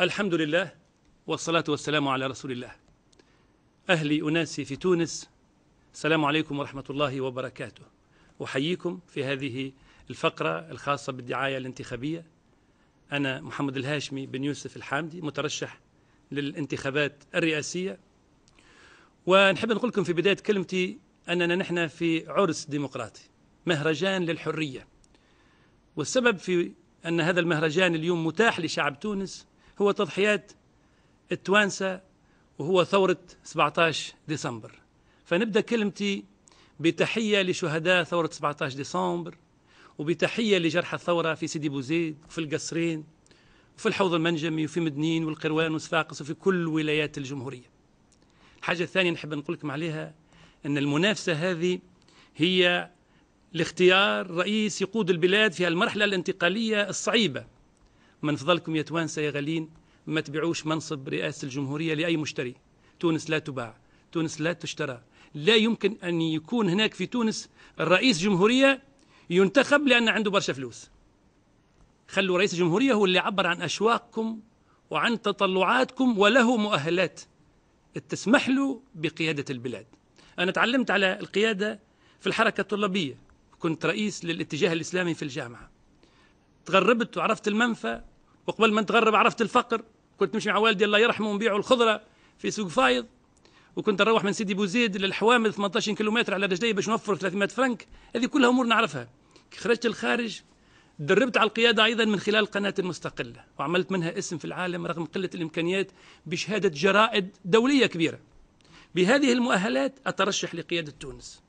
الحمد لله والصلاة والسلام على رسول الله أهلي أناسي في تونس السلام عليكم ورحمة الله وبركاته أحييكم في هذه الفقرة الخاصة بالدعاية الانتخابية أنا محمد الهاشمي بن يوسف الحامدي مترشح للانتخابات الرئاسية ونحب نقول لكم في بداية كلمتي أننا نحن في عرس ديمقراطي مهرجان للحرية والسبب في أن هذا المهرجان اليوم متاح لشعب تونس هو تضحيات التوانسة وهو ثورة 17 ديسمبر فنبدأ كلمتي بتحية لشهداء ثورة 17 ديسمبر وبتحية لجرحى الثورة في سيدي بوزيد وفي القصرين وفي الحوض المنجمي وفي مدنين والقروان وصفاقس وفي كل ولايات الجمهورية الحاجة الثانية نحب نقول لكم عليها أن المنافسة هذه هي لاختيار رئيس يقود البلاد في المرحلة الانتقالية الصعيبة من فضلكم يا توانسه يا غالين ما تبيعوش منصب رئاسه الجمهوريه لاي مشتري تونس لا تباع تونس لا تشترى لا يمكن ان يكون هناك في تونس الرئيس جمهوريه ينتخب لان عنده برشا فلوس خلوا رئيس الجمهوريه هو اللي عبر عن اشواقكم وعن تطلعاتكم وله مؤهلات تسمح له بقياده البلاد انا تعلمت على القياده في الحركه الطلابيه كنت رئيس للاتجاه الاسلامي في الجامعه تغربت وعرفت المنفى وقبل ما نتغرب عرفت الفقر كنت نمشي مع والدي الله يرحمه نبيعوا الخضره في سوق فايض وكنت نروح من سيدي بوزيد للحوامل 18 كيلومتر على رجلي باش نوفر 300 فرنك هذه كلها امور نعرفها كي خرجت الخارج دربت على القيادة أيضا من خلال قناة المستقلة وعملت منها اسم في العالم رغم قلة الإمكانيات بشهادة جرائد دولية كبيرة بهذه المؤهلات أترشح لقيادة تونس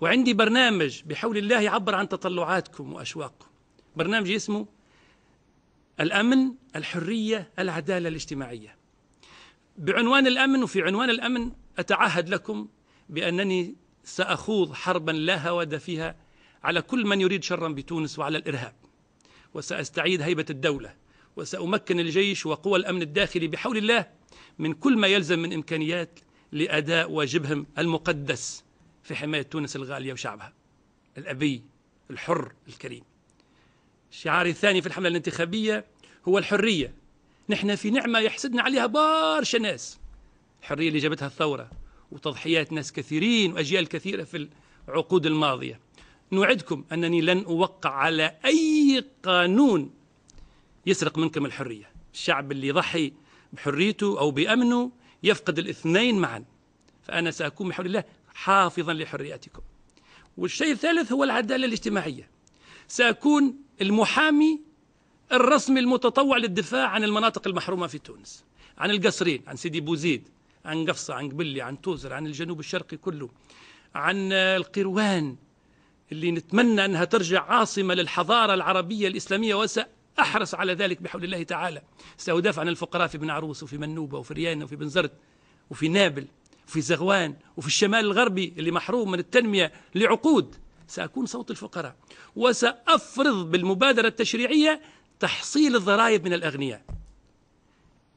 وعندي برنامج بحول الله يعبر عن تطلعاتكم وأشواقكم برنامج اسمه الأمن الحرية العدالة الاجتماعية بعنوان الأمن وفي عنوان الأمن أتعهد لكم بأنني سأخوض حربا لا هواد فيها على كل من يريد شرا بتونس وعلى الإرهاب وسأستعيد هيبة الدولة وسأمكن الجيش وقوى الأمن الداخلي بحول الله من كل ما يلزم من إمكانيات لأداء واجبهم المقدس في حماية تونس الغالية وشعبها الأبي الحر الكريم الشعار الثاني في الحملة الانتخابية هو الحرية نحن في نعمة يحسدنا عليها برشا ناس الحرية اللي جابتها الثورة وتضحيات ناس كثيرين وأجيال كثيرة في العقود الماضية نوعدكم أنني لن أوقع على أي قانون يسرق منكم الحرية الشعب اللي يضحي بحريته أو بأمنه يفقد الاثنين معا فأنا سأكون بحول الله حافظا لحرياتكم والشيء الثالث هو العدالة الاجتماعية سأكون المحامي الرسمي المتطوع للدفاع عن المناطق المحرومة في تونس عن القصرين عن سيدي بوزيد عن قفصة عن قبلي عن توزر عن الجنوب الشرقي كله عن القروان اللي نتمنى أنها ترجع عاصمة للحضارة العربية الإسلامية وسأحرص على ذلك بحول الله تعالى سأدافع عن الفقراء في بن عروس وفي منوبة وفي ريان وفي بنزرت وفي نابل وفي زغوان وفي الشمال الغربي اللي محروم من التنمية لعقود سأكون صوت الفقراء وسأفرض بالمبادرة التشريعية تحصيل الضرائب من الأغنياء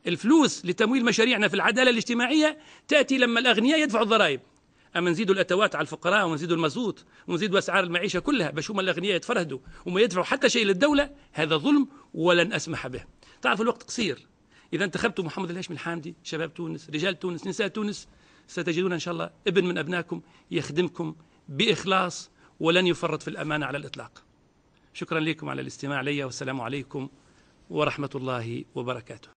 الفلوس لتمويل مشاريعنا في العدالة الاجتماعية تأتي لما الأغنياء يدفعوا الضرائب أما نزيدوا الأتوات على الفقراء ونزيدوا المازوت ونزيدوا أسعار المعيشة كلها باش هما الأغنياء يتفرهدوا وما يدفعوا حتى شيء للدولة هذا ظلم ولن أسمح به تعرف الوقت قصير إذا انتخبتوا محمد الهاشمي الحامدي شباب تونس رجال تونس نساء تونس ستجدون إن شاء الله ابن من أبنائكم يخدمكم بإخلاص ولن يفرط في الأمانة على الإطلاق شكرا لكم على الاستماع لي والسلام عليكم ورحمة الله وبركاته